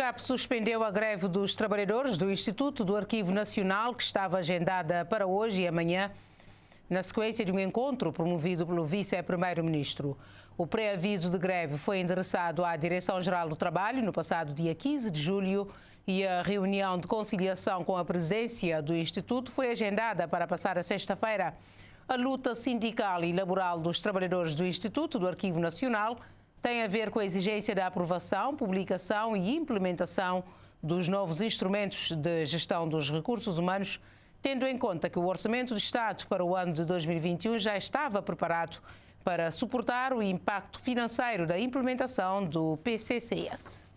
SCAP suspendeu a greve dos trabalhadores do Instituto do Arquivo Nacional, que estava agendada para hoje e amanhã, na sequência de um encontro promovido pelo vice-primeiro-ministro. O pré-aviso de greve foi endereçado à Direção-Geral do Trabalho no passado dia 15 de julho e a reunião de conciliação com a presidência do Instituto foi agendada para passar a sexta-feira. A luta sindical e laboral dos trabalhadores do Instituto do Arquivo Nacional tem a ver com a exigência da aprovação, publicação e implementação dos novos instrumentos de gestão dos recursos humanos, tendo em conta que o Orçamento do Estado para o ano de 2021 já estava preparado para suportar o impacto financeiro da implementação do PCCS.